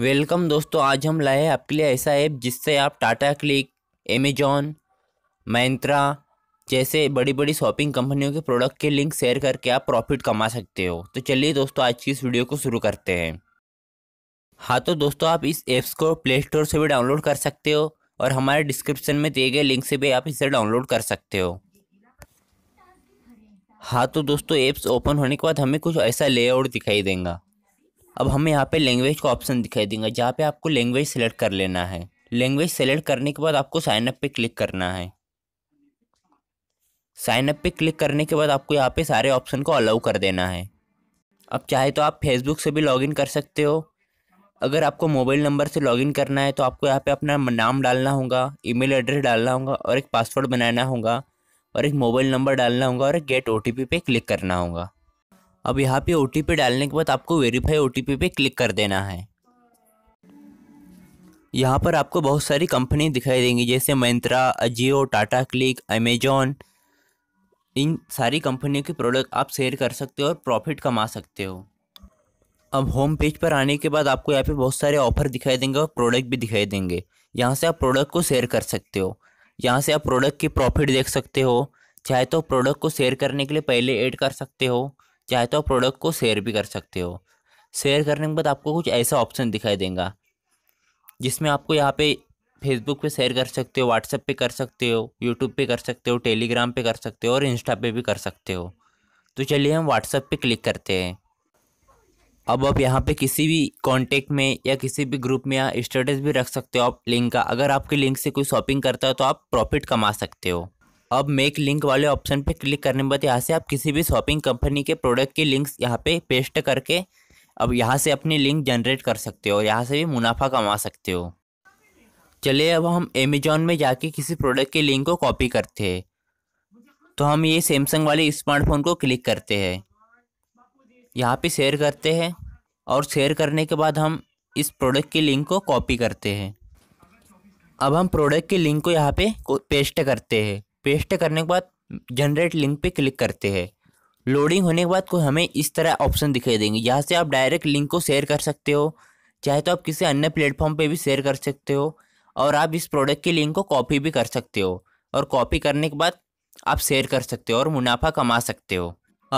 welcome दोस्तों आज हम लाए हैं आपके लिए ऐसा ऐप जिससे आप टाटा क्लिक अमेजॉन मैंत्रा जैसे बड़ी बड़ी शॉपिंग कंपनियों के प्रोडक्ट के लिंक शेयर करके आप प्रॉफिट कमा सकते हो तो चलिए दोस्तों आज की इस वीडियो को शुरू करते हैं हाँ तो दोस्तों आप इस ऐप्स को प्ले स्टोर से भी डाउनलोड कर सकते हो और हमारे डिस्क्रिप्शन में दिए गए लिंक से भी आप इसे डाउनलोड कर सकते हो हाँ तो दोस्तों ऐप्स ओपन होने के बाद हमें कुछ ऐसा लेआउट दिखाई देगा अब हमें यहाँ पे लैंग्वेज का ऑप्शन दिखाई देगा जहाँ पे आपको लैंग्वेज सेलेक्ट कर लेना है लैंग्वेज सेलेक्ट करने के बाद आपको साइन अप पे क्लिक करना है साइन अप पे क्लिक करने के बाद आपको यहाँ पे सारे ऑप्शन को अलाउ कर देना है अब चाहे तो आप फेसबुक से भी लॉगिन कर सकते हो अगर आपको मोबाइल नंबर से लॉगिन करना है तो आपको यहाँ पे अपना नाम डालना होगा ईमेल एड्रेस डालना होगा और एक पासवर्ड बनाना होगा और एक मोबाइल नंबर डालना होगा और एक गेट ओ पे क्लिक करना होगा अब यहाँ पे ओ डालने के बाद आपको वेरीफाई ओ टी पे क्लिक कर देना है यहाँ पर आपको बहुत सारी कंपनी दिखाई देंगी जैसे मंत्रा अजियो टाटा क्लिक अमेजोन इन सारी कंपनियों के प्रोडक्ट आप शेयर कर सकते हो और प्रॉफिट कमा सकते हो अब होम पेज पर आने के बाद आपको यहाँ पे बहुत सारे ऑफर दिखाई देंगे और प्रोडक्ट भी दिखाई देंगे यहाँ से आप प्रोडक्ट को शेयर कर सकते हो यहाँ से आप प्रोडक्ट की प्रॉफिट देख सकते हो चाहे तो प्रोडक्ट को शेयर करने के लिए पहले ऐड कर सकते हो चाहे तो आप प्रोडक्ट को शेयर भी कर सकते हो शेयर करने के बाद आपको कुछ ऐसा ऑप्शन दिखाई देगा जिसमें आपको यहाँ पे फेसबुक पे शेयर कर सकते हो व्हाट्सएप पे कर सकते हो यूट्यूब पे कर सकते हो टेलीग्राम पे कर सकते हो और इंस्टा पे भी कर सकते हो तो चलिए हम व्हाट्सएप पे क्लिक करते हैं अब आप यहाँ पे किसी भी कॉन्टेक्ट में या किसी भी ग्रुप में या स्टेटस भी रख सकते हो आप लिंक का अगर आपके लिंक से कोई शॉपिंग करता है तो आप प्रॉफिट कमा सकते हो अब मेक लिंक वाले ऑप्शन पे क्लिक करने के बाद यहाँ से आप किसी भी शॉपिंग कंपनी के प्रोडक्ट के लिंक्स यहाँ पे पेस्ट करके अब यहाँ से अपनी लिंक जनरेट कर सकते हो और यहाँ से भी मुनाफा कमा सकते हो चलिए अब हम अमेजोन में जाके किसी प्रोडक्ट के लिंक को कॉपी करते हैं तो हम ये सैमसंग वाले स्मार्टफोन को क्लिक करते हैं यहाँ पर शेयर करते हैं और शेयर करने के बाद हम इस प्रोडक्ट के लिंक को कॉपी करते हैं अब हम प्रोडक्ट के लिंक को यहाँ पे पेस्ट करते हैं पेस्ट करने के बाद जनरेट लिंक पे क्लिक करते हैं लोडिंग होने के बाद कोई हमें इस तरह ऑप्शन दिखाई देंगे यहाँ से आप डायरेक्ट लिंक को शेयर कर सकते हो चाहे तो आप किसी अन्य प्लेटफॉर्म पे भी शेयर कर सकते हो और आप इस प्रोडक्ट की लिंक को कॉपी भी कर सकते हो और कॉपी करने के बाद आप शेयर कर सकते हो और मुनाफा कमा सकते हो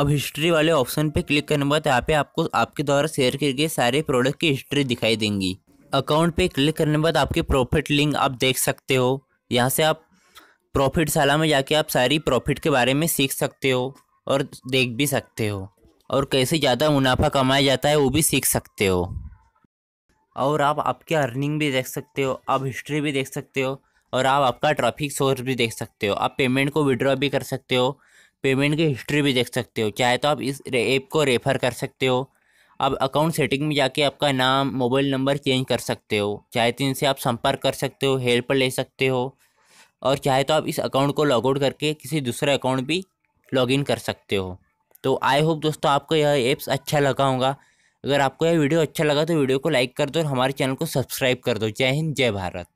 अब हिस्ट्री वाले ऑप्शन पे क्लिक करने के बाद यहाँ पे आपको आपके द्वारा शेयर किए गए सारे प्रोडक्ट की हिस्ट्री दिखाई देंगी अकाउंट पे क्लिक करने के बाद आपके प्रॉफिट लिंक आप देख सकते हो यहाँ से आप प्रॉफिट शाला में जाके आप सारी प्रॉफिट के बारे में सीख सकते हो और देख भी सकते हो और कैसे ज़्यादा मुनाफा कमाया जाता है वो भी सीख सकते हो और आप आपकी अर्निंग भी देख सकते हो आप हिस्ट्री भी देख सकते हो और आप आपका ट्रैफिक सोर्स भी देख सकते हो आप पेमेंट को विड्रॉ भी कर सकते हो पेमेंट की हिस्ट्री भी देख सकते हो चाहे तो आप इस ऐप को रेफ़र कर सकते हो आप अकाउंट सेटिंग में जाके आपका नाम मोबाइल नंबर चेंज कर सकते हो चाहे तो इनसे आप संपर्क कर सकते हो हेल्प ले सकते हो और चाहे तो आप इस अकाउंट को लॉग आउट करके किसी दूसरे अकाउंट भी लॉगिन कर सकते हो तो आई होप दोस्तों आपको यह ऐप्स अच्छा लगा होगा अगर आपको यह वीडियो अच्छा लगा तो वीडियो को लाइक कर दो और हमारे चैनल को सब्सक्राइब कर दो जय हिंद जय भारत